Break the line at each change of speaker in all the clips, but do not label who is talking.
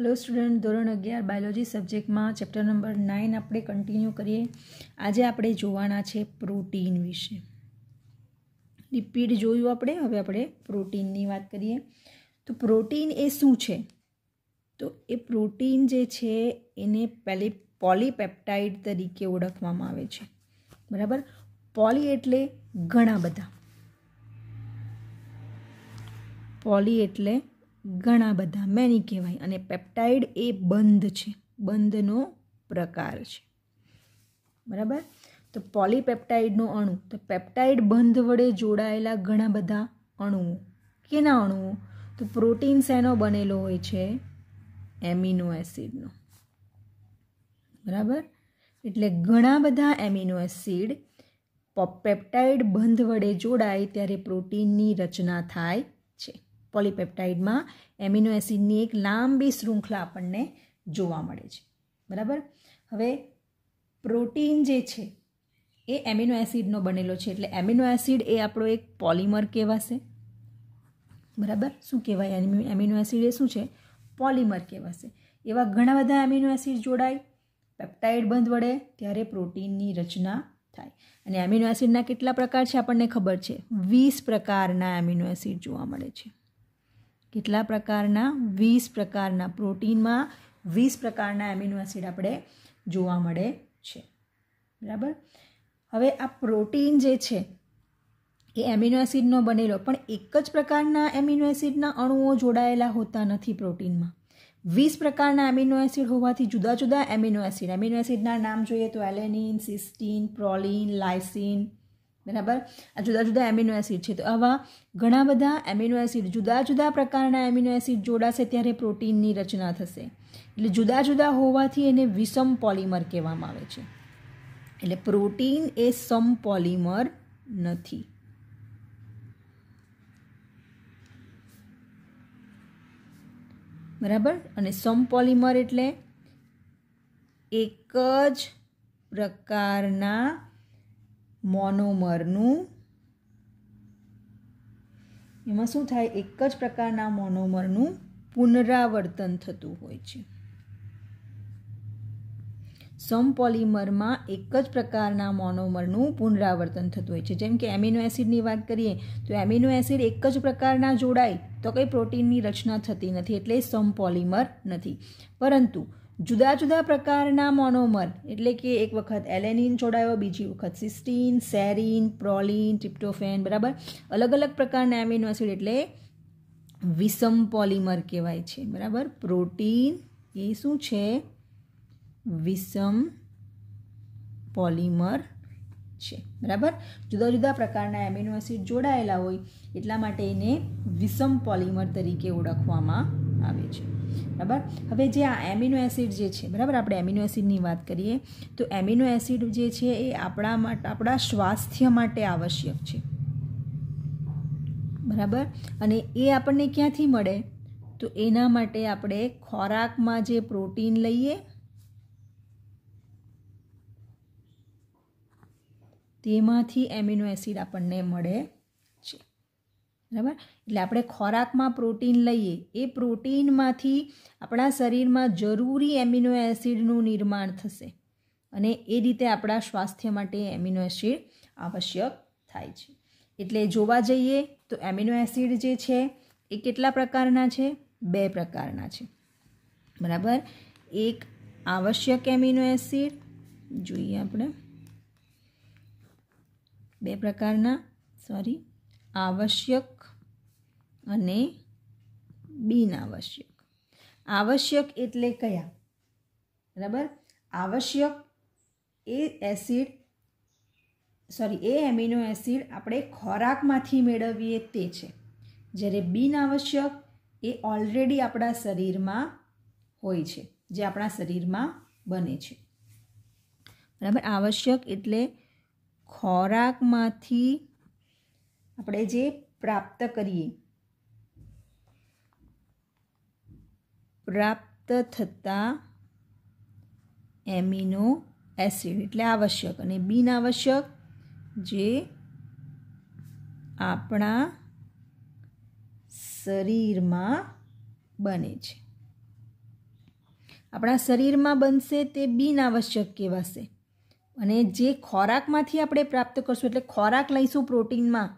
hello student ધોરણ અગિયાર biology સબ્જેક્ટમાં ચેપ્ટર નંબર નાઇન આપણે કન્ટિન્યુ કરીએ આજે આપણે જોવાના છે પ્રોટીન વિશે લિપિડ જોયું આપણે હવે આપણે પ્રોટીનની વાત કરીએ તો પ્રોટીન એ શું છે તો એ પ્રોટીન જે છે એને પેલી પોલીપેપ્ટાઈડ તરીકે ઓળખવામાં આવે છે બરાબર પોલી એટલે ઘણા બધા પોલી એટલે ઘણા બધા મેની કહેવાય અને પેપ્ટાઇડ એ બંધ છે બંધનો પ્રકાર છે બરાબર તો પોલીપેપ્ટાઇડનો અણુ તો પેપ્ટાઇડ બંધ વડે જોડાયેલા ઘણા બધા અણુઓ કેના અણુઓ તો પ્રોટીન શેનો બનેલો હોય છે એમિનો એસિડનો બરાબર એટલે ઘણા બધા એમિનો એસિડ પેપ્ટાઇડ બંધ વડે જોડાય ત્યારે પ્રોટીનની રચના થાય છે પોલીપેપ્ટાઇડમાં એમિનો એસિડની એક લાંબી શૃંખલા આપણને જોવા મળે છે બરાબર હવે પ્રોટીન જે છે એ એમિનો એસિડનો બનેલો છે એટલે એમિનો એસિડ એ આપણો એક પોલિમર કહેવાશે બરાબર શું કહેવાય એમિનો એસિડ એ શું છે પોલિમર કહેવાશે એવા ઘણા બધા એમિનો એસિડ જોડાય પેપ્ટાઇડ બંધ વડે ત્યારે પ્રોટીનની રચના થાય અને એમિનો એસિડના કેટલા પ્રકાર છે આપણને ખબર છે વીસ પ્રકારના એમિનો એસિડ જોવા મળે છે કેટલા પ્રકારના વીસ પ્રકારના પ્રોટીનમાં વીસ પ્રકારના એમિનો એસિડ આપણે જોવા મળે છે બરાબર હવે આ પ્રોટીન જે છે એ એમિનો એસિડનો બનેલો પણ એક જ પ્રકારના એમિનો એસિડના અણુઓ જોડાયેલા હોતા નથી પ્રોટીનમાં વીસ પ્રકારના એમિનો એસિડ હોવાથી જુદા જુદા એમિનો એસિડ એમિનો એસિડના નામ જોઈએ તો એલેનિન સિસ્ટીન પ્રોલિન લાઇસિન બરાબર આ જુદા જુદા એમિનો એસિડ છે તો આવા ઘણા બધા એમિનો એસિડ જુદા જુદા પ્રકારના એમિનો એસિડ જોડાશે ત્યારે પ્રોટીનની રચના થશે એટલે જુદા જુદા હોવાથી એને વિષમ પોલિમર કહેવામાં આવે છે એટલે પ્રોટીન એ સમ પોલિમર નથી બરાબર અને સમ પોલિમર એટલે એક જ પ્રકારના મોનોમરનું એમાં શું થાય એક જ પ્રકારના મોનોમરનું પુનરાવર્તન થતું હોય છે સમપોલિમરમાં એક જ પ્રકારના મોનોમરનું પુનરાવર્તન થતું હોય છે જેમ કે એમિનો એસિડની વાત કરીએ તો એમિનો એસિડ એક જ પ્રકારના જોડાય તો કંઈ પ્રોટીનની રચના થતી નથી એટલે સમપોલિમર નથી પરંતુ જુદા જુદા પ્રકારના મોનોમર એટલે કે એક વખત એલેનિન છોડાયો બીજી વખત સિસ્ટીન સેરિન પ્રોલિન ટ્રિપ્ટોફેન બરાબર અલગ અલગ પ્રકારના એમિનો એસિડ એટલે વિષમ પોલિમર કહેવાય છે બરાબર પ્રોટીન એ શું છે વિષમ પોલિમર છે બરાબર જુદા જુદા પ્રકારના એમિનો એસિડ જોડાયેલા હોય એટલા માટે એને વિષમ પોલિમર તરીકે ઓળખવામાં આવે છે બરાબર હવે જે આ એમિનો એસિડ જે છે બરાબર આપણે એમિનો એસિડની વાત કરીએ તો એમિનો એસિડ જે છે એ આપણા માટે આપણા સ્વાસ્થ્ય માટે આવશ્યક છે બરાબર અને એ આપણને ક્યાંથી મળે તો એના માટે આપણે ખોરાકમાં જે પ્રોટીન લઈએ તેમાંથી એમિનો એસિડ આપણને મળે બરાબર એટલે આપણે ખોરાકમાં પ્રોટીન લઈએ એ પ્રોટીનમાંથી આપણા શરીરમાં જરૂરી એમિનો એસિડનું નિર્માણ થશે અને એ રીતે આપણા સ્વાસ્થ્ય માટે એમિનો એસિડ આવશ્યક થાય છે એટલે જોવા જઈએ તો એમિનો એસિડ જે છે એ કેટલા પ્રકારના છે બે પ્રકારના છે બરાબર એક આવશ્યક એમિનો એસિડ જોઈએ આપણે બે પ્રકારના સોરી આવશ્યક અને બિનઆવશ્યક આવશ્યક એટલે કયા બરાબર આવશ્યક એ એસિડ સોરી એ એમિનો એસિડ આપણે ખોરાકમાંથી મેળવીએ તે છે જ્યારે બિનઆવશ્યક એ ઓલરેડી આપણા શરીરમાં હોય છે જે આપણા શરીરમાં બને છે બરાબર આવશ્યક એટલે ખોરાકમાંથી આપણે જે પ્રાપ્ત કરીએ પ્રાપ્ત થતા એમિનો એસિડ એટલે આવશ્યક અને બિનઆવશ્યક જે આપણા શરીરમાં બને છે આપણા શરીરમાં બનશે તે બિનઆવશ્યક કહેવાશે અને જે ખોરાકમાંથી આપણે પ્રાપ્ત કરશું એટલે ખોરાક લઈશું પ્રોટીનમાં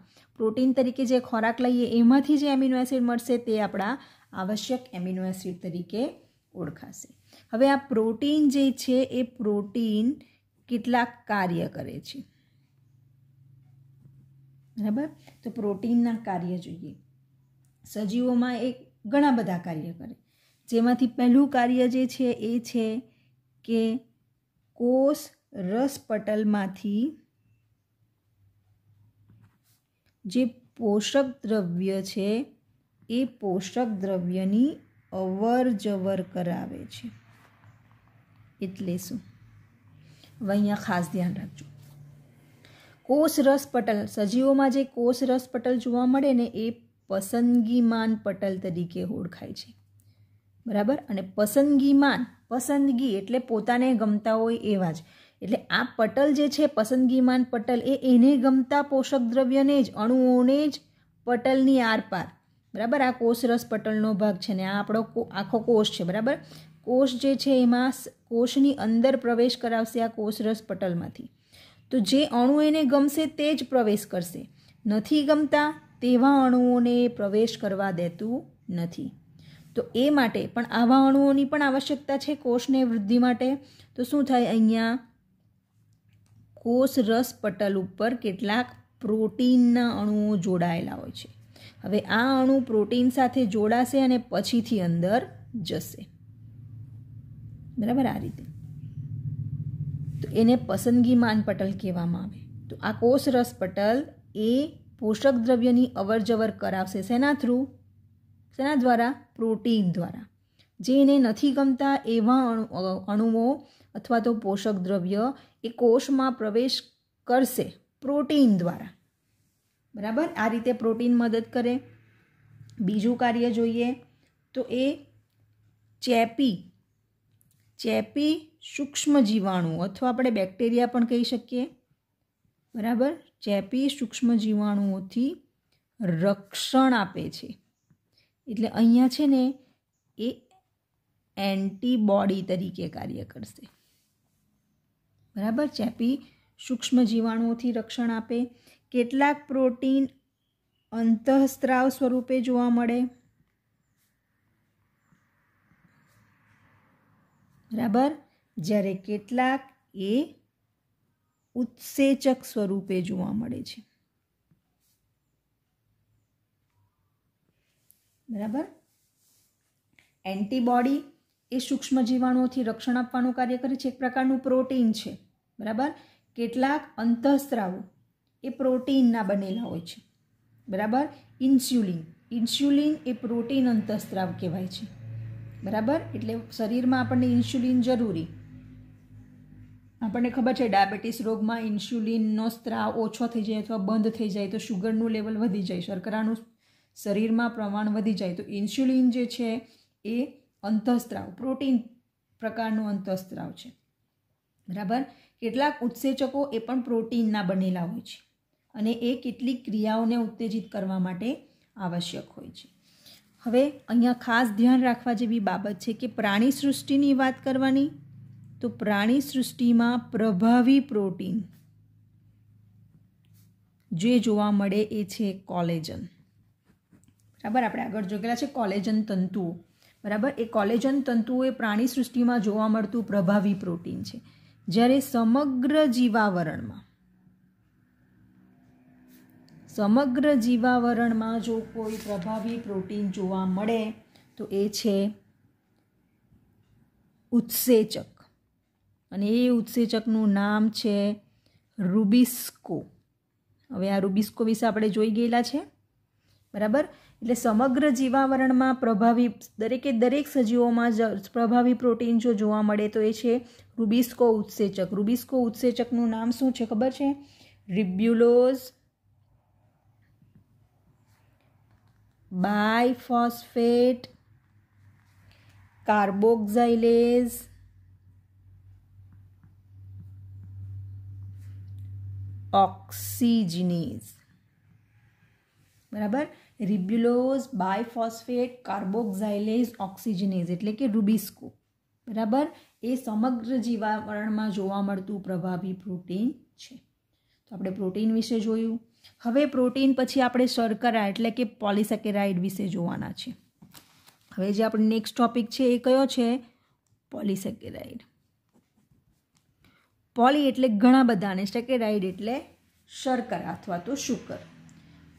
પ્રોટીન તરીકે જે ખોરાક લઈએ એમાંથી જે એમિનો એસિડ મળશે તે આપણા આવશ્યક એમિનો એસિડ તરીકે ઓળખાશે હવે આ પ્રોટીન જે છે એ પ્રોટીન કેટલાક કાર્ય કરે છે બરાબર તો પ્રોટીનના કાર્ય જોઈએ સજીવોમાં એ ઘણા બધા કાર્ય કરે જેમાંથી પહેલું કાર્ય જે છે એ છે કે કોષ રસપટલમાંથી જે પોષક દ્રવ્ય છે એ પોષક દ્રવ્યની અવર જવર કરાવે છે એટલે શું હવે અહીંયા ખાસ ધ્યાન રાખજો કોષ રસ પટલ સજીવોમાં જે કોષ રસ પટલ જોવા મળે ને એ પસંદગીમાન પટલ તરીકે ઓળખાય છે બરાબર અને પસંદગીમાન પસંદગી એટલે પોતાને ગમતા હોય એવા જ એટલે આ પટલ જે છે પસંદગીમાન પટલ એ એને ગમતા પોષક દ્રવ્યને જ અણુઓને જ પટલની આરપાર બરાબર આ કોષ રસપટલનો ભાગ છે ને આ આપણો આખો કોષ છે બરાબર કોષ જે છે એમાં કોષની અંદર પ્રવેશ કરાવશે આ કોષરસ પટલમાંથી તો જે અણુ એને ગમશે તે જ પ્રવેશ કરશે નથી ગમતા તેવા અણુઓને પ્રવેશ કરવા દેતું નથી તો એ માટે પણ આવા અણુઓની પણ આવશ્યકતા છે કોષને વૃદ્ધિ માટે તો શું થાય અહીંયા કોષ રસ ઉપર કેટલાક પ્રોટીનના અણુઓ જોડાયેલા હોય છે હવે આ અણુ પ્રોટીન સાથે જોડાશે અને પછીથી અંદર જશે બરાબર આ રીતે તો એને પસંદગી માનપટલ કહેવામાં આવે તો આ કોષરસ પટલ એ પોષક દ્રવ્યની અવરજવર કરાવશે સેના થ્રુ સેના દ્વારા પ્રોટીન દ્વારા જે એને નથી ગમતા એવા અણુ અણુઓ અથવા તો પોષક દ્રવ્ય એ કોષમાં પ્રવેશ કરશે પ્રોટીન દ્વારા બરાબર આ રીતે પ્રોટીન મદદ કરે બીજું કાર્ય જોઈએ તો એ ચેપી ચેપી સૂક્ષ્મ જીવાણુ અથવા આપણે બેક્ટેરિયા પણ કહી શકીએ બરાબર ચેપી સૂક્ષ્મ જીવાણુઓથી રક્ષણ આપે છે એટલે અહીંયા છે ને એ એન્ટીબોડી તરીકે કાર્ય કરશે બરાબર ચેપી સૂક્ષ્મ જીવાણુઓથી રક્ષણ આપે કેટલાક પ્રોટીન અંતઃસ્ત્રાવ સ્વરૂપે જોવા મળે બરાબર જ્યારે કેટલાક એ ઉત્સેચક સ્વરૂપે જોવા મળે છે બરાબર એન્ટીબોડી એ સૂક્ષ્મ જીવાણુઓથી રક્ષણ આપવાનું કાર્ય કરે છે એક પ્રકારનું પ્રોટીન છે બરાબર કેટલાક અંતઃસ્ત્રાવો એ પ્રોટીનના બનેલા હોય છે બરાબર ઇન્સ્યુલિન ઇન્સ્યુલિન એ પ્રોટીન અંતઃસ્ત્રાવ કહેવાય છે બરાબર એટલે શરીરમાં આપણને ઇન્સ્યુલિન જરૂરી આપણને ખબર છે ડાયાબિટીસ રોગમાં ઇન્સ્યુલિનનો સ્ત્રાવ ઓછો થઈ જાય અથવા બંધ થઈ જાય તો શુગરનું લેવલ વધી જાય શર્કરાનું શરીરમાં પ્રમાણ વધી જાય તો ઇન્સ્યુલિન જે છે એ અંતઃસ્ત્રાવ પ્રોટીન પ્રકારનો અંતઃસ્ત્રાવ છે બરાબર કેટલાક ઉત્સેચકો એ પણ પ્રોટીનના બનેલા હોય છે અને એ કેટલીક ક્રિયાઓને ઉત્તેજિત કરવા માટે આવશ્યક હોય છે હવે અહીંયા ખાસ ધ્યાન રાખવા જેવી બાબત છે કે પ્રાણી સૃષ્ટિની વાત કરવાની તો પ્રાણી સૃષ્ટિમાં પ્રભાવી પ્રોટીન જે જોવા મળે એ છે કોલેજન બરાબર આપણે આગળ જોગેલા છે કોલેજન તંતુઓ બરાબર એ કોલેજન તંતુઓ એ પ્રાણી સૃષ્ટિમાં જોવા મળતું પ્રભાવી પ્રોટીન છે જ્યારે સમગ્ર જીવાવરણમાં સમગ્ર જીવાવરણમાં જો કોઈ પ્રભાવી પ્રોટીન જોવા મળે તો એ છે ઉત્સેચક અને એ ઉત્સેચકનું નામ છે રૂબિસ્કો હવે આ રૂબિસ્કો વિશે આપણે જોઈ ગયેલા છે બરાબર એટલે સમગ્ર જીવાવરણમાં પ્રભાવી દરેકે દરેક સજીવોમાં જ પ્રભાવી પ્રોટીન જો જોવા મળે તો એ છે રૂબિસ્કો ઉત્સેચક રૂબિસ્કો ઉત્સેચકનું નામ શું છે ખબર છે રિબ્યુલોઝ બાયફોસ્ફેટ કાર્બોક્ઝાઇલેઝ ઓક્સિજનેઝ બરાબર રિબ્યુલોઝ બાયફોસ્ફેટ કાર્બોક્ઝાઇલેઝ ઓક્સિજનેઝ એટલે કે રૂબિસ્કો બરાબર એ સમગ્ર જીવાવરણમાં જોવા મળતું પ્રભાવી પ્રોટીન છે તો આપણે પ્રોટીન વિશે જોયું હવે પ્રોટીન પછી આપણે શર્કરા એટલે કે પોલિસેકેરાઇડ વિશે જોવાના છે હવે જે આપણો નેક્સ્ટ ટોપિક છે એ કયો છે પોલિસેકેરાઇડ પોલી એટલે ઘણા બધા અને સેકેરાઇડ એટલે શર્કરા અથવા તો શુકર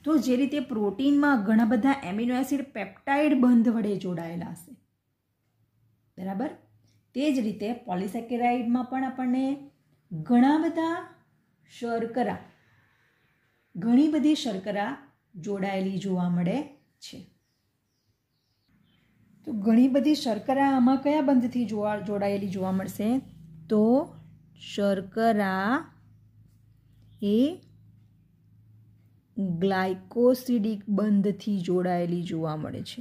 તો જે રીતે પ્રોટીનમાં ઘણા બધા એમિનો એસિડ પેપ્ટાઇડ બંધ વડે જોડાયેલા હશે બરાબર તે જ રીતે પોલિસેકેરાઇડમાં પણ આપણને ઘણા બધા શર્કરા ઘણી બધી શર્કરા જોડાયેલી જોવા મળે છે તો ઘણી બધી શર્કરા આમાં કયા બંધથી જોવા જોડાયેલી જોવા મળશે તો શર્કરા એ ગ્લાયકોસિડિક બંધથી જોડાયેલી જોવા મળે છે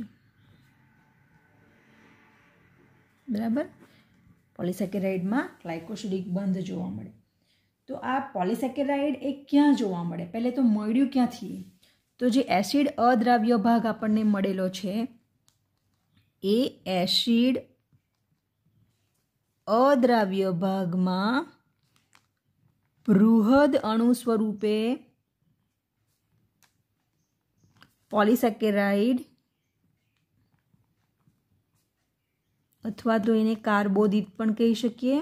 બરાબર પોલિસેકેરાઇડમાં ગ્લાયકોસિડિક બંધ જોવા મળે તો આ પોલિસેકેરાઇડ એ ક્યાં જોવા મળે પહેલે તો મળ્યું ક્યાંથી તો જે એસિડ અદ્રાવ્ય ભાગ આપણને મળેલો છે એ એસિડ અદ્રાવ્ય ભાગમાં બૃહદ અણુ સ્વરૂપે પોલિસેકેરાઇડ અથવા તો એને કાર્બોદિત પણ કહી શકીએ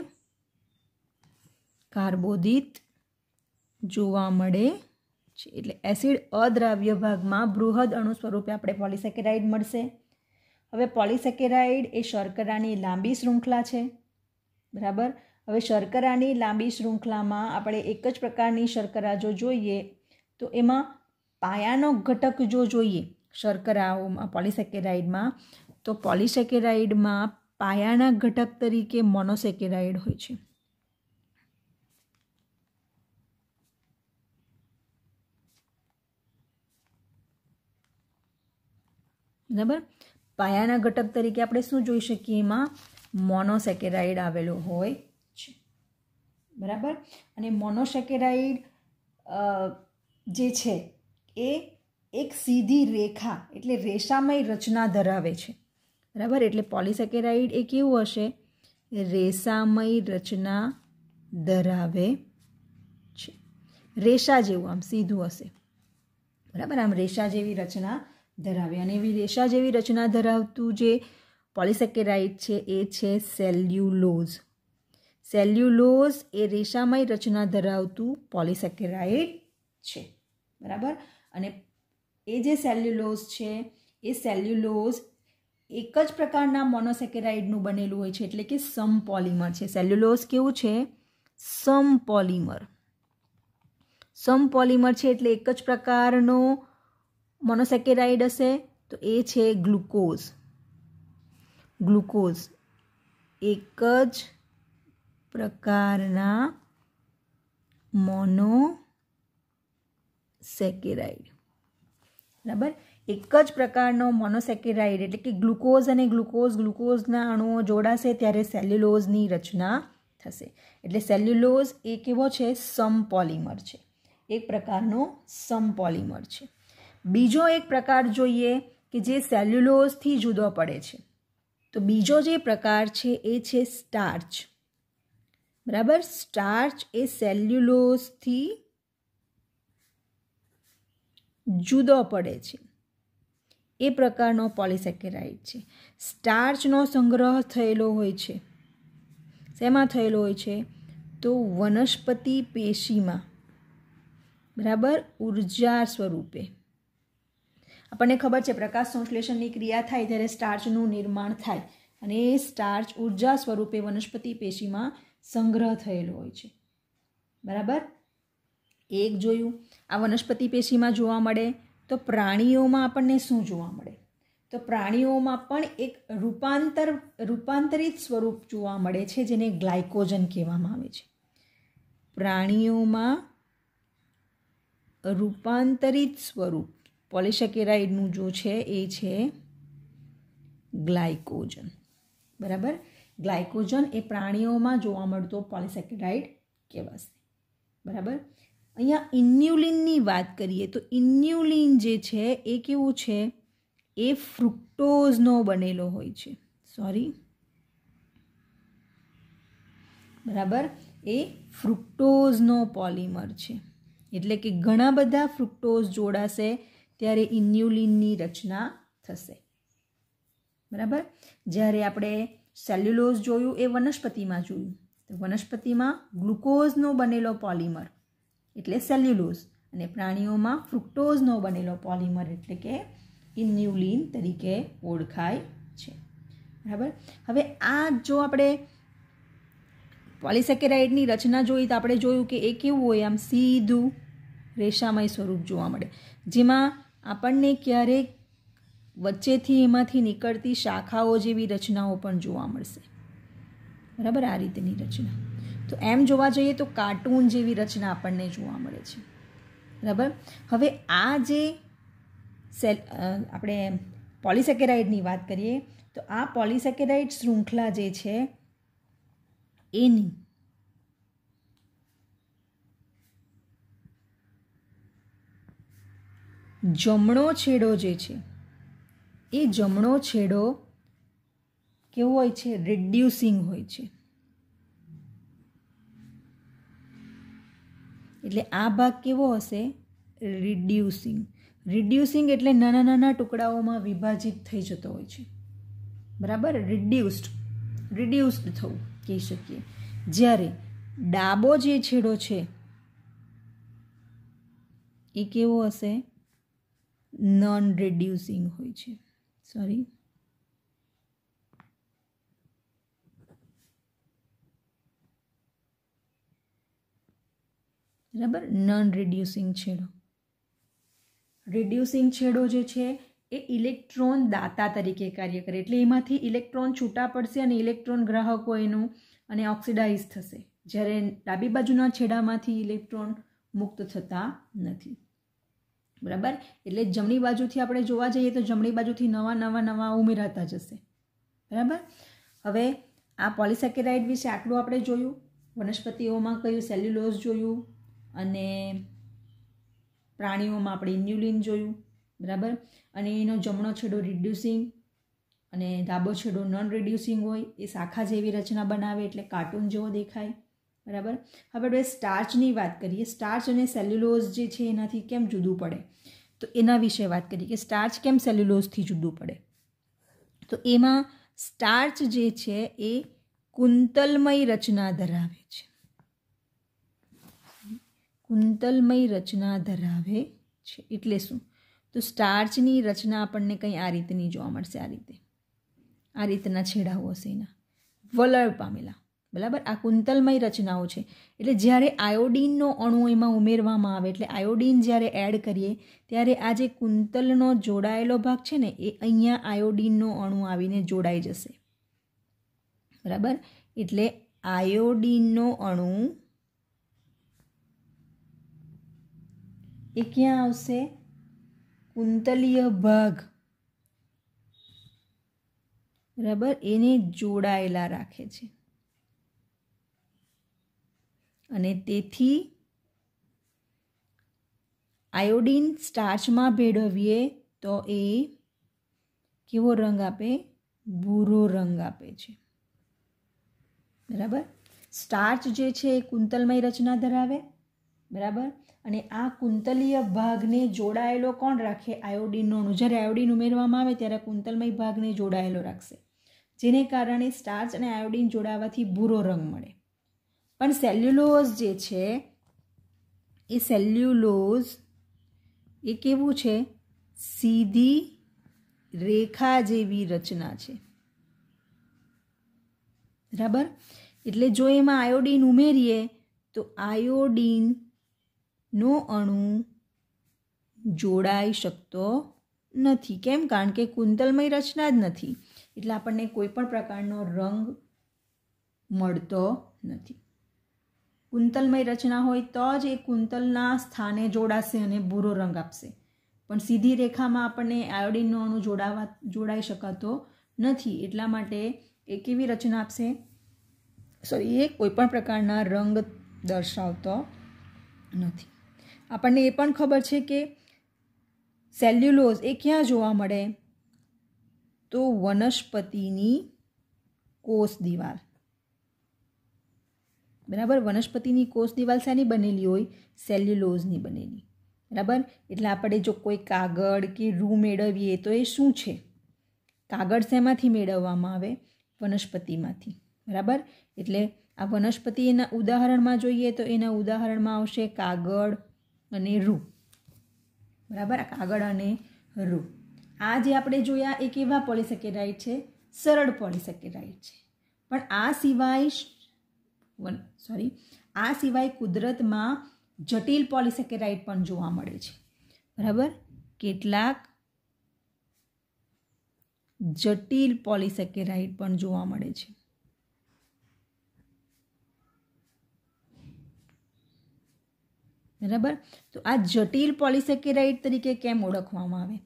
કાર્બોદિત જોવા મળે છે એટલે એસિડ અદ્રાવ્ય ભાગમાં બૃહદ અણુ સ્વરૂપે આપણે પોલિસેકેરાઇડ મળશે હવે પોલિસેકેરાઇડ એ શર્કરાની લાંબી શૃંખલા છે બરાબર હવે શર્કરાની લાંબી શૃંખલામાં આપણે એક જ પ્રકારની શર્કરા જો જોઈએ તો એમાં પાયાનો ઘટક જો જોઈએ શર્કરાઓમાં પોલિસેકેરાઇડમાં તો પોલિસેકેરાઇડમાં પાયાના ઘટક તરીકે મોનોસેકેરાઇડ હોય છે બરાબર પાયાના ઘટક તરીકે આપણે શું જોઈ શકીએ એમાં મોનોસેકેરાઇડ આવેલો હોય છે બરાબર અને મોનોસેકેરાઇડ જે છે એ એક સીધી રેખા એટલે રેશામય રચના ધરાવે છે બરાબર એટલે પોલીસેકેરાઇડ એ કેવું હશે રેશામય રચના ધરાવે છે રેશા જેવું આમ સીધું હશે બરાબર આમ રેશા જેવી રચના ધરાવે અને એવી રેશા જેવી રચના ધરાવતું જે પોલિસેકેરાઇડ છે એ છે સેલ્યુલોઝ સેલ્યુલોઝ એ રેશામય રચના ધરાવતું પોલિસેકેરાઇડ છે બરાબર અને એ જે સેલ્યુલોઝ છે એ સેલ્યુલોઝ એક જ પ્રકારના મોનોસેકેરાઇડનું બનેલું હોય છે એટલે કે સમ પોલિમર છે સેલ્યુલોઝ કેવું છે સમ પોલિમર સમ પોલિમર છે એટલે એક જ પ્રકારનો મોનોસેકેરાઇડ હશે તો એ છે ગ્લુકોઝ ગ્લુકોઝ એક જ પ્રકારના મોનો સેકેરાઇડ બરાબર એક જ પ્રકારનો મોનોસેકેરાઇડ એટલે કે ગ્લુકોઝ અને ગ્લુકોઝ ગ્લુકોઝના અણુઓ જોડાશે ત્યારે સેલ્યુલોઝની રચના થશે એટલે સેલ્યુલોઝ એ કેવો છે સમપોલિમર છે એક પ્રકારનો સમપોલિમર છે બીજો એક પ્રકાર જોઈએ કે જે સેલ્યુલોઝથી જુદો પડે છે તો બીજો જે પ્રકાર છે એ છે સ્ટાર્ચ બરાબર સ્ટાર્ચ એ સેલ્યુલોઝથી જુદો પડે છે એ પ્રકારનો પોલિસેકેરાઇડ છે સ્ટાર્ચનો સંગ્રહ થયેલો હોય છે શેમાં થયેલો હોય છે તો વનસ્પતિ પેશીમાં બરાબર ઉર્જા સ્વરૂપે આપણને ખબર છે પ્રકાશ સંશ્લેષણની ક્રિયા થાય ત્યારે સ્ટાર્ચનું નિર્માણ થાય અને એ સ્ટાર્ચ ઉર્જા સ્વરૂપે વનસ્પતિ પેશીમાં સંગ્રહ થયેલો હોય છે બરાબર એક જોયું આ વનસ્પતિ પેશીમાં જોવા મળે તો પ્રાણીઓમાં આપણને શું જોવા મળે તો પ્રાણીઓમાં પણ એક રૂપાંતર રૂપાંતરિત સ્વરૂપ જોવા મળે છે જેને ગ્લાયકોજન કહેવામાં આવે છે પ્રાણીઓમાં રૂપાંતરિત સ્વરૂપ પોલિસેકેરાઇડનું જો છે એ છે ગ્લાયકોજન બરાબર ગ્લાયકોજન એ પ્રાણીઓમાં જોવા મળતો પોલિસેકેરાઇડ કહેવાશે બરાબર અહીંયા ઇન્યુલિનની વાત કરીએ તો ઇન્યુલિન જે છે એ કેવું છે એ ફ્રુક્ટોઝનો બનેલો હોય છે સોરી બરાબર એ ફ્રુક્ટોઝનો પોલિમર છે એટલે કે ઘણા બધા ફ્રુક્ટોઝ જોડાશે ત્યારે ઇન્યુલિનની રચના થશે બરાબર જ્યારે આપણે સેલ્યુલોઝ જોયું એ વનસ્પતિમાં જોયું તો વનસ્પતિમાં ગ્લુકોઝનો બનેલો પોલિમર એટલે સેલ્યુલોઝ અને પ્રાણીઓમાં ફ્રુક્ટોઝનો બનેલો પોલિમર એટલે કે ઇન્યુલિન તરીકે ઓળખાય છે બરાબર હવે આ જો આપણે પોલિસેકેરાઇડની રચના જોઈ તો આપણે જોયું કે એ કેવું હોય આમ સીધું રેશામય સ્વરૂપ જોવા મળે જેમાં આપણને ક્યારેક વચ્ચેથી એમાંથી નીકળતી શાખાઓ જેવી રચનાઓ પણ જોવા મળશે બરાબર આ રીતની રચના તો એમ જોવા જઈએ તો કાર્ટૂન જેવી રચના આપણને જોવા મળે છે બરાબર હવે આ જે સેલ આપણે પોલિસેકેરાઇડની વાત કરીએ તો આ પોલિસેકેરાઇડ શૃંખલા જે છે એની જમણો છેડો જે છે એ જમણો છેડો કેવો હોય છે રિડ્યુસિંગ હોય છે એટલે આ ભાગ કેવો હશે રિડ્યુસિંગ રિડ્યુસિંગ એટલે નાના નાના ટુકડાઓમાં વિભાજિત થઈ જતો હોય છે બરાબર રિડ્યુસ્ડ રિડ્યુસ્ડ થવું કહી શકીએ જ્યારે ડાબો જે છેડો છે એ કેવો હશે નોન રિડ્યુસિંગ હોય છે સોરી બરાબર નોન રિડ્યુસિંગ છેડો રિડ્યુસિંગ છેડો જે છે એ ઇલેક્ટ્રોન દાતા તરીકે કાર્ય કરે એટલે એમાંથી ઇલેક્ટ્રોન છૂટા પડશે અને ઇલેક્ટ્રોન ગ્રાહકો એનું અને ઓક્સિડાઇઝ થશે જ્યારે ડાબી બાજુના છેડામાંથી ઇલેક્ટ્રોન મુક્ત થતા નથી બરાબર એટલે જમણી બાજુથી આપણે જોવા જઈએ તો જમણી બાજુથી નવા નવા નવા ઉમેરાતા જશે બરાબર હવે આ પોલિસેકેરાઇડ વિશે આટલું આપણે જોયું વનસ્પતિઓમાં કયું સેલ્યુલોઝ જોયું અને પ્રાણીઓમાં આપણે ઇન્યુલિન જોયું બરાબર અને એનો જમણો છેડો રિડ્યુસિંગ અને ધાબો છેડો નોન રિડ્યુસિંગ હોય એ શાખા જેવી રચના બનાવે એટલે કાર્ટૂન જેવો દેખાય બરાબર હવે આપણે સ્ટાર્ચની વાત કરીએ સ્ટાર્ચ અને સેલ્યુલોઝ જે છે એનાથી કેમ જુદું પડે તો એના વિશે વાત કરીએ કે સ્ટાર્ચ કેમ સેલ્યુલોઝથી જુદું પડે તો એમાં સ્ટાર્ચ જે છે એ કુંતલમય રચના ધરાવે છે કુંતલમય રચના ધરાવે છે એટલે શું તો સ્ટાર્ચની રચના આપણને કંઈ આ રીતની જોવા મળશે આ રીતે આ રીતના છેડાઓ હશે એના વલળ પામેલા બરાબર આ કુંતલમય રચનાઓ છે એટલે જ્યારે આયોડીનનો અણુ એમાં ઉમેરવામાં આવે એટલે આયોડીન જ્યારે એડ કરીએ ત્યારે આ જે કુંતલનો જોડાયેલો ભાગ છે ને એ અહીંયા આયોડીનનો અણુ આવીને જોડાઈ જશે બરાબર એટલે આયોડીનનો અણુ એ ક્યાં આવશે કુંતલીય ભાગ બરાબર એને જોડાયેલા રાખે છે અને તેથી આયોડિન સ્ટાર્ચમાં ભેળવીએ તો એ કેવો રંગ આપે ભૂરો રંગ આપે છે બરાબર સ્ટાર્ચ જે છે એ કુંતલમય રચના ધરાવે બરાબર અને આ કુંતલીય ભાગને જોડાયેલો કોણ રાખે આયોડિનનો જ્યારે આયોડિન ઉમેરવામાં આવે ત્યારે કુંતલમય ભાગને જોડાયેલો રાખશે જેને કારણે સ્ટાર્ચ અને આયોડિન જોડાવાથી ભૂરો રંગ મળે પણ સેલ્યુલોઝ જે છે એ સેલ્યુલોઝ એ કેવું છે સીધી રેખા જેવી રચના છે બરાબર એટલે જો એમાં આયોડીન ઉમેરીએ તો આયોડીનનો અણુ જોડાઈ શકતો નથી કેમ કારણ કે કુંતલમય રચના જ નથી એટલે આપણને કોઈ પણ પ્રકારનો રંગ મળતો નથી કુંતલમય રચના હોય તો જ એ કુંતલના સ્થાને જોડાશે અને ભૂરો રંગ આપશે પણ સીધી રેખામાં આપણને આયોડિનનો અણુ જોડાવા જોડાઈ શકાતો નથી એટલા માટે એ કેવી રચના આપશે સોરી એ કોઈપણ પ્રકારના રંગ દર્શાવતો નથી આપણને એ પણ ખબર છે કે સેલ્યુલોઝ એ ક્યાં જોવા મળે તો વનસ્પતિની કોષ દિવાલ બરાબર વનસ્પતિની કોષ દિવાલ શાની બનેલી હોય સેલ્યુલોઝની બનેલી બરાબર એટલે આપણે જો કોઈ કાગળ કે રૂ મેળવીએ તો એ શું છે કાગળ શેમાંથી મેળવવામાં આવે વનસ્પતિમાંથી બરાબર એટલે આ વનસ્પતિ એના ઉદાહરણમાં જોઈએ તો એના ઉદાહરણમાં આવશે કાગળ અને રૂ બરાબર આ કાગળ અને રૂ આ જે આપણે જોયા એ કેવા પોલિસેકેરાઇડ છે સરળ પોલિસેકેરાઇડ છે પણ આ સિવાય વન સોરી આ સિવાય કુદરતમાં જટિલ પોલિસેકેરાઇટ પણ જોવા મળે છે બરાબર કેટલાક જટિલ પોલિસેકેરાઇડ પણ જોવા મળે છે બરાબર તો આ જટિલ પોલિસેકેરાઇટ તરીકે કેમ ઓળખવામાં આવે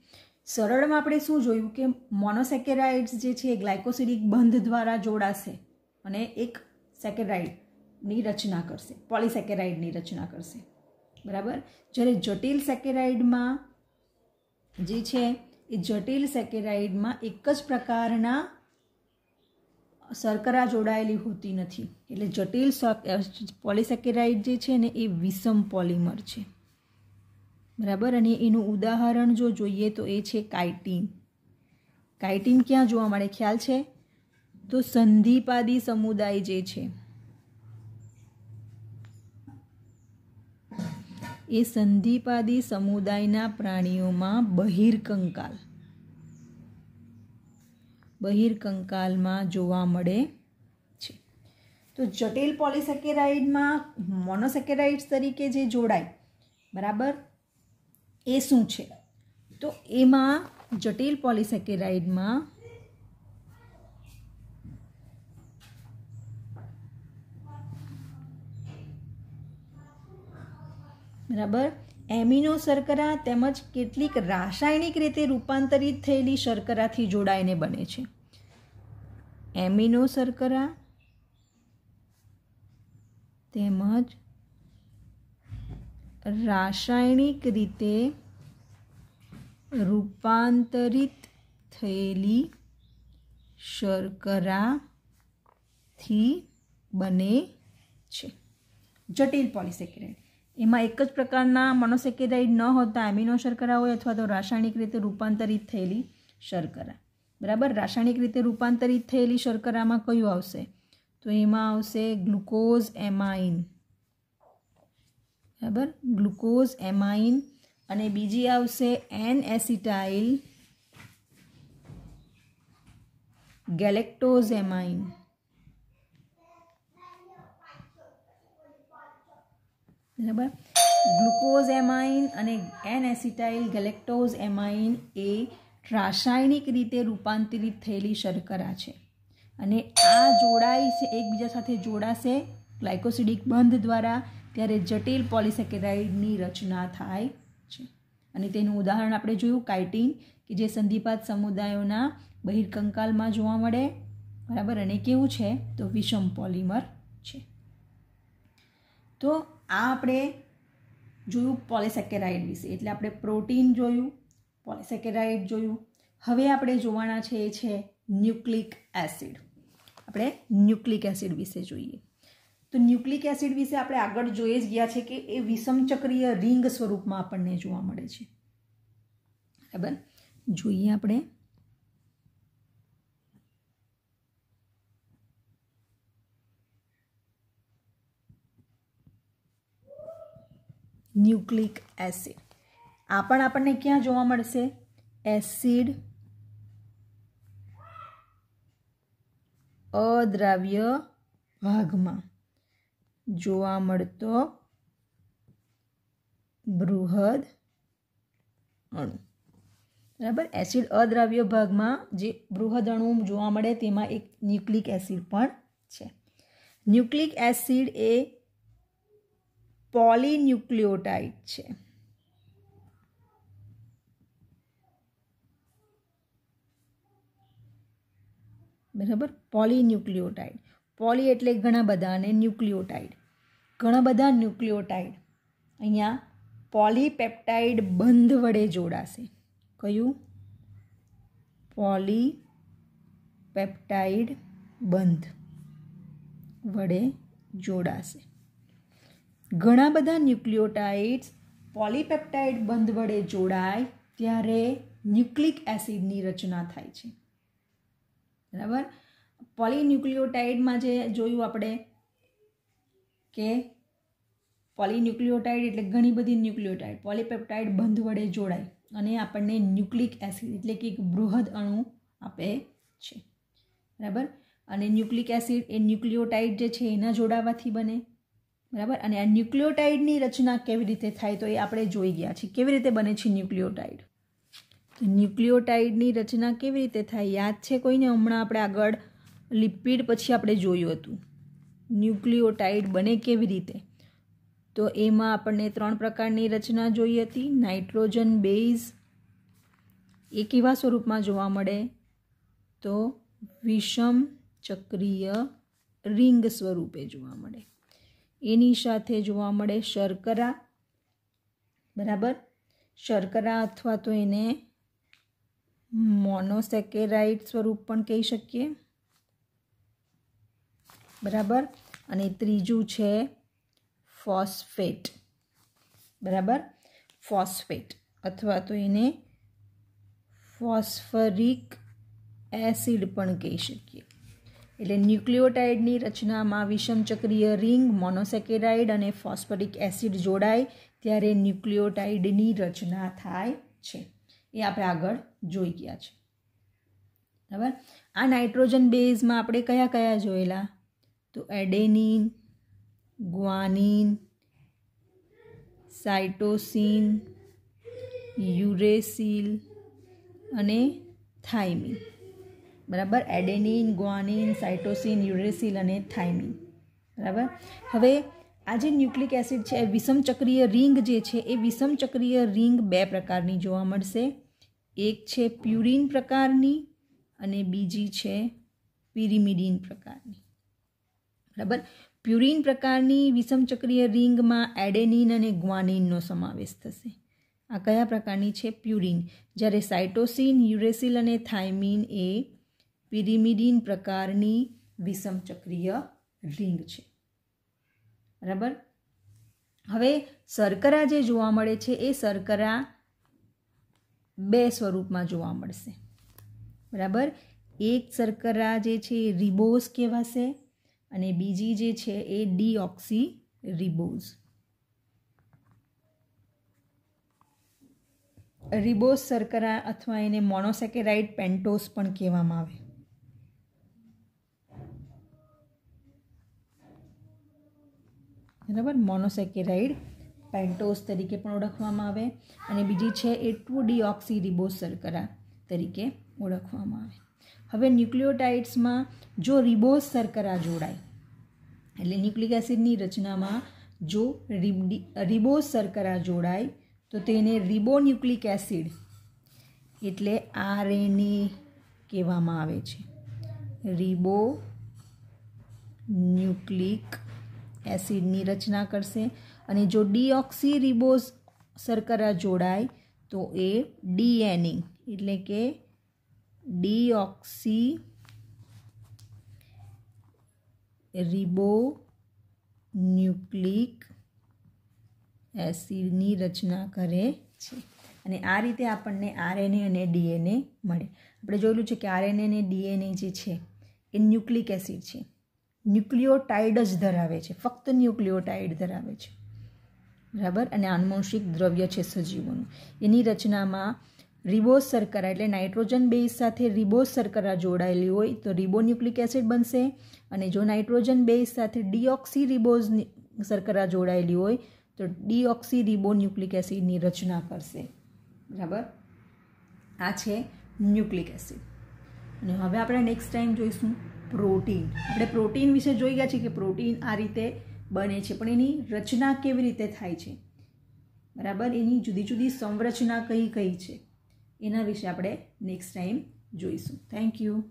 સરળમાં આપણે શું જોયું કે મોનોસેકેરાઇડ્સ જે છે એ ગ્લાયકોસિડિક બંધ દ્વારા જોડાશે અને એક સેકેરાઇડ ની રચના કરશે પોલિસેકેરાઇડની રચના કરશે બરાબર જ્યારે જટિલ સેકેરાઇડમાં જે છે એ જટિલ સેકેરાઇડમાં એક જ પ્રકારના શર્કરા જોડાયેલી હોતી નથી એટલે જટિલ પોલિસેકેરાઇડ જે છે ને એ વિષમ પોલિમર છે બરાબર અને એનું ઉદાહરણ જો જોઈએ તો એ છે કાઇટીન કાઇટીન ક્યાં જોવા મળે ખ્યાલ છે તો સંધિપાદી સમુદાય જે છે એ સંધિપાદી સમુદાયના પ્રાણીઓમાં બહિર્કંકાલ બહિર્કંકાલમાં જોવા મળે છે તો જટિલ પોલિસેકેરાઇડમાં મોનોસેકેરાઇડ્સ તરીકે જે જોડાય બરાબર એ શું છે તો એમાં જટિલ પોલિસેકેરાઇડમાં બરાબર એમિનો શર્કરા તેમજ કેટલીક રાસાયણિક રીતે રૂપાંતરિત થયેલી શર્કરાથી જોડાઈને બને છે એમિનો શર્કરા તેમજ રાસાયણિક રીતે રૂપાંતરિત થયેલી શર્કરાથી બને છે જટિલ પોલિસેકેરેટ એમાં એક જ પ્રકારના મનોસેકેડાઇડ ન હોતા એમિનો શર્કરા હોય અથવા તો રાસાયણિક રીતે રૂપાંતરિત થયેલી શર્કરા બરાબર રાસાયણિક રીતે રૂપાંતરિત થયેલી શર્કરામાં કયું આવશે તો એમાં આવશે ગ્લુકોઝ એમાઇન બરાબર ગ્લુકોઝ એમાઇન અને બીજી આવશે એન એસિટાઇલ ગેલેક્ટોઝ એમાઇન બરાબર ગ્લુકોઝ એમાઇન અને એન એસિટાઇલ ગેલેક્ટોઝ એમાઇન એ રાસાયણિક રીતે રૂપાંતરિત થયેલી શર્કરા છે અને આ જોડાઈ છે એકબીજા સાથે જોડાશે ગ્લાયકોસિડિક બંધ દ્વારા ત્યારે જટિલ પોલિસેકેરાઇડની રચના થાય છે અને તેનું ઉદાહરણ આપણે જોયું કાઇટિન કે જે સંધિપાત સમુદાયોના બહિર્કંકાલમાં જોવા મળે બરાબર અને કેવું છે તો વિષમ પોલિમર છે તો આ આપણે જોયું પોલિસેકેરાઇડ વિશે એટલે આપણે પ્રોટીન જોયું પોલિસેકેરાઇડ જોયું હવે આપણે જોવાના છે એ છે ન્યુક્લિક એસિડ આપણે ન્યુક્લિક એસિડ વિશે જોઈએ તો ન્યુક્લિક એસિડ વિશે આપણે આગળ જોઈ જ ગયા છે કે એ વિષમચક્રિય રિંગ સ્વરૂપમાં આપણને જોવા મળે છે બરાબર જોઈએ આપણે ન્યુક્લિક એસિડ આ પણ આપણને ક્યાં જોવા મળશે એસિડ અદ્રાવ્ય ભાગમાં જોવા મળતો બૃહદ અણુ બરાબર એસિડ અદ્રાવ્ય ભાગમાં જે બૃહદ અણુ જોવા મળે તેમાં એક ન્યુક્લિક એસિડ પણ છે ન્યુક્લિક એસિડ એ પોલીન્યુક્લિયોટાઇડ છે બરાબર પોલીન્યુક્લિયોટાઇડ પોલી એટલે ઘણા બધા અને ન્યુક્લિયોટાઇડ ઘણા બધા ન્યુક્લિયોટાઇડ અહીંયા પોલીપેપ્ટાઇડ બંધ વડે જોડાશે કયું પોલીપેપ્ટાઇડ બંધ વડે જોડાશે ઘણા બધા ન્યુક્લિયોટાઇડ્સ પોલીપેપ્ટાઇડ બંધ વડે જોડાય ત્યારે ન્યુક્લિક એસિડની રચના થાય છે બરાબર પોલીન્યુક્લિયોટાઇડમાં જે જોયું આપણે કે પોલીન્યુક્લિયોટાઇડ એટલે ઘણી બધી ન્યુક્લિયોટાઇડ પોલીપેપ્ટાઇડ બંધ વડે જોડાય અને આપણને ન્યુક્લિક એસિડ એટલે કે એક બૃહદ અણુ આપે છે બરાબર અને ન્યુક્લિક એસિડ એ ન્યુક્લિયોટાઇડ જે છે એના જોડાવાથી બને બરાબર અને આ ન્યુક્લિયોટાઇડની રચના કેવી રીતે થાય તો એ આપણે જોઈ ગયા છીએ કેવી રીતે બને છે ન્યુક્લિયોટાઇડ તો ન્યુક્લિયોટાઇડની રચના કેવી રીતે થાય યાદ છે કોઈને હમણાં આપણે આગળ લિપિડ પછી આપણે જોયું હતું ન્યુક્લિયોટાઇડ બને કેવી રીતે તો એમાં આપણને ત્રણ પ્રકારની રચના જોઈ હતી નાઇટ્રોજન બેઝ એ કેવા સ્વરૂપમાં જોવા મળે તો વિષમ ચક્રીય રિંગ સ્વરૂપે જોવા મળે એની સાથે જોવા મળે શર્કરા બરાબર શર્કરા અથવા તો એને મોનોસેકેરાઇટ સ્વરૂપ પણ કહી શકીએ બરાબર અને ત્રીજું છે ફોસ્ફેટ બરાબર ફોસ્ફેટ અથવા તો એને ફોસ્ફરિક એસિડ પણ કહી શકીએ એટલે ન્યુક્લિયોટાઇડની રચનામાં વિષમચક્રિય રિંગ મોનોસેકેરાઇડ અને ફોસ્ફરિક એસિડ જોડાય ત્યારે ન્યુક્લિયોટાઇડની રચના થાય છે એ આપણે આગળ જોઈ ગયા છે બરાબર આ નાઇટ્રોજન બેઝમાં આપણે કયા કયા જોયેલા તો એડેનિન ગ્વાનિન સાઇટોસીન યુરેસિલ અને થાઇમિન બરાબર એડેનિન ગ્વાનિન સાઇટોસિન યુરેસિલ અને થાઇમિન બરાબર હવે આ જે ન્યુક્લિક એસિડ છે એ વિષમચક્રીય રિંગ જે છે એ વિષમચક્રીય રિંગ બે પ્રકારની જોવા મળશે એક છે પ્યુરિન પ્રકારની અને બીજી છે પિરિમિડિન પ્રકારની બરાબર પ્યુરિન પ્રકારની વિષમચક્રીય રિંગમાં એડેનિન અને ગ્વાનિનનો સમાવેશ થશે આ કયા પ્રકારની છે પ્યુરિન જ્યારે સાઇટોસિન યુરેસિલ અને થાઇમિન એ પિરિમિડિન પ્રકારની વિષમચક્રીય રિંગ છે બરાબર હવે શર્કરા જે જોવા મળે છે એ શર્કરા બે સ્વરૂપમાં જોવા મળશે બરાબર એક શર્કરા જે છે એ રિબોઝ કહેવાશે અને બીજી જે છે એ ડીઓક્સી રિબોઝ રિબોઝ શર્કરા અથવા એને મોનોસેકેરાઇડ પેન્ટોસ પણ કહેવામાં આવે બરાબર મોનોસેકેરાઇડ પેન્ટોસ તરીકે પણ ઓળખવામાં આવે અને બીજી છે એ ટુ ડીઓક્સી રિબોઝ શર્કરા તરીકે ઓળખવામાં આવે હવે ન્યુક્લિયોટાઇડ્સમાં જો રિબોઝ શર્કરા જોડાય એટલે ન્યુક્લિક એસિડની રચનામાં જો રિબડી રિબોઝ શર્કરા જોડાય તો તેને રિબો રિબોન્યુક્લિક એસિડ એટલે આરએનએ કહેવામાં આવે છે રિબો ન્યુક્લિક એસિડની રચના કરશે અને જો ડીઓક્સી રિબોઝ શર્કરા જોડાય તો એ ડીએનએ એટલે કે ડીઓક્સી રિબો ન્યુક્લિક એસિડની રચના કરે છે અને આ રીતે આપણને આરએનએ અને ડીએનએ મળે આપણે જોયેલું છે કે આરએનએ અને ડીએનએ જે છે એ ન્યુક્લિક એસિડ છે ન્યુક્લિયોટાઇડ જ ધરાવે છે ફક્ત ન્યુક્લિયોટાઇડ ધરાવે છે બરાબર અને આનુવંશિક દ્રવ્ય છે સજીવોનું એની રચનામાં રિબોસ શર્કરા એટલે નાઇટ્રોજન બેઝ સાથે રિબો શર્કરા જોડાયેલી હોય તો રિબોન્યુક્લિક એસિડ બનશે અને જો નાઇટ્રોજન બેઝ સાથે ડીઓક્સી રિબોઝ શર્કરા જોડાયેલી હોય તો ડિઓક્સી રિબોન્યુક્લિક એસિડની રચના કરશે બરાબર આ છે ન્યુક્લિક એસિડ અને હવે આપણે નેક્સ્ટ ટાઈમ જોઈશું પ્રોટીન આપણે પ્રોટીન વિશે જોઈ ગયા છીએ કે પ્રોટીન આ રીતે બને છે પણ એની રચના કેવી રીતે થાય છે બરાબર એની જુદી જુદી સંરચના કઈ કઈ છે એના વિશે આપણે નેક્સ્ટ ટાઈમ જોઈશું થેન્ક યુ